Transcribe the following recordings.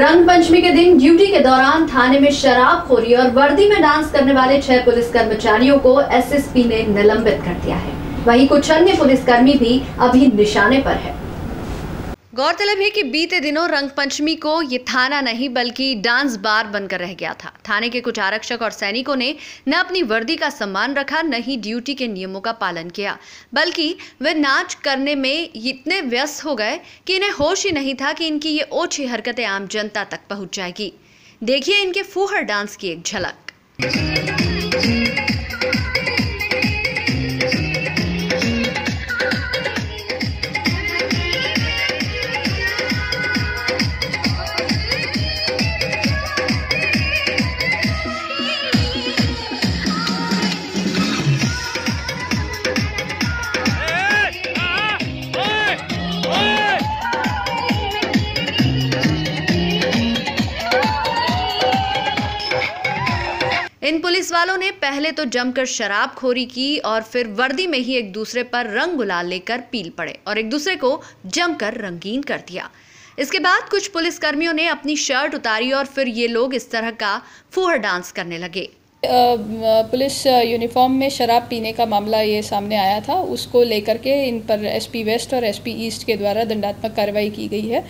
रंग पंचमी के दिन ड्यूटी के दौरान थाने में शराब खोरी और वर्दी में डांस करने वाले छह पुलिस कर्मचारियों को एसएसपी ने निलंबित कर दिया है वहीं कुछ अन्य पुलिसकर्मी भी अभी निशाने पर है गौरतलब है कि बीते दिनों रंग पंचमी को ये थाना नहीं बल्कि डांस बार बनकर रह गया था थाने के कुछ आरक्षक और सैनिकों ने न अपनी वर्दी का सम्मान रखा न ही ड्यूटी के नियमों का पालन किया बल्कि वे नाच करने में इतने व्यस्त हो गए कि इन्हें होश ही नहीं था कि इनकी ये ओछी हरकतें आम जनता तक पहुंच जाएगी देखिए इनके फूहर डांस की एक झलक इन पुलिस वालों ने पहले तो जमकर शराबखोरी की और फिर वर्दी में ही एक दूसरे पर रंग गुलाल लेकर पील पड़े और एक दूसरे को जमकर रंगीन कर दिया इसके बाद कुछ पुलिसकर्मियों ने अपनी शर्ट उतारी और फिर ये लोग इस तरह का फूहर डांस करने लगे पुलिस यूनिफॉर्म में शराब पीने का मामला ये सामने आया था उसको लेकर के इन पर एसपी वेस्ट और एसपी ईस्ट के द्वारा दंडात्मक कार्रवाई की गई है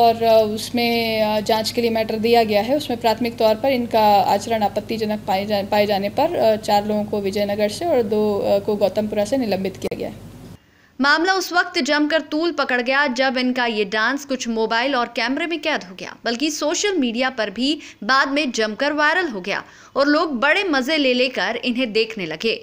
और उसमें जांच के लिए मैटर दिया गया है उसमें प्राथमिक तौर पर इनका आचरण आपत्तिजनक पाए जा पाए जाने पर चार लोगों को विजयनगर से और दो को गौतमपुरा से निलंबित किया गया है मामला उस वक्त जमकर तूल पकड़ गया जब इनका ये डांस कुछ मोबाइल और कैमरे में कैद हो गया बल्कि सोशल मीडिया पर भी बाद में जमकर वायरल हो गया और लोग बड़े मजे ले लेकर इन्हें देखने लगे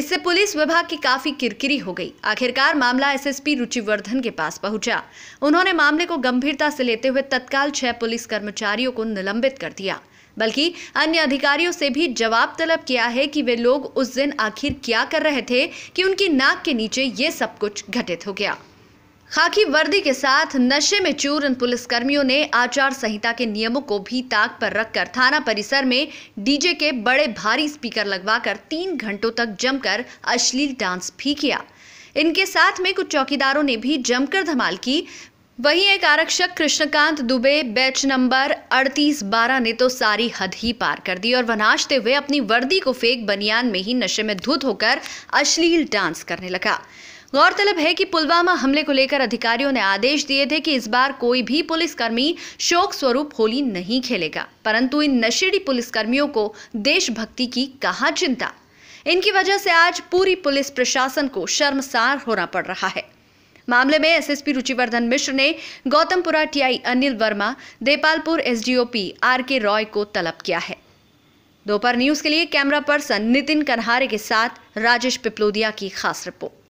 इससे पुलिस विभाग की काफी किरकिरी हो गई आखिरकार मामला एसएसपी रुचिवर्धन के पास पहुंचा उन्होंने मामले को गंभीरता से लेते हुए तत्काल छह पुलिस कर्मचारियों को निलंबित कर दिया बल्कि अन्य अधिकारियों से भी जवाब तलब किया है कि वे लोग उस दिन आखिर क्या कर रहे थे कि उनकी नाक के नीचे ये सब कुछ घटित हो गया खाकी वर्दी के साथ नशे में चूर इन पुलिसकर्मियों ने आचार संहिता के नियमों को भी ताक पर रखकर थाना परिसर में डीजे के बड़े भारी स्पीकर लगवाकर तीन घंटों तक जमकर अश्लील डांस भी किया इनके साथ में कुछ चौकीदारों ने भी जमकर धमाल की वहीं एक आरक्षक कृष्णकांत दुबे बैच नंबर अड़तीस बारह ने तो सारी हद ही पार कर दी और वनाशते हुए अपनी वर्दी को फेंक बनियान में ही नशे में धुत होकर अश्लील डांस करने लगा गौरतलब है कि पुलवामा हमले को लेकर अधिकारियों ने आदेश दिए थे कि इस बार कोई भी पुलिसकर्मी शोक स्वरूप होली नहीं खेलेगा परंतु इन नशेड़ी पुलिसकर्मियों को देशभक्ति की कहा चिंता इनकी वजह से आज पूरी पुलिस प्रशासन को शर्मसार होना पड़ रहा है मामले में एसएसपी रुचिवर्धन मिश्र ने Gautampura TI Anil Verma Depalpur SDOP R K Roy को तलब किया है दोपहर न्यूज के लिए कैमरा पर्सन नितिन कन्हारे के साथ राजेश पिपलोदिया की खास रिपोर्ट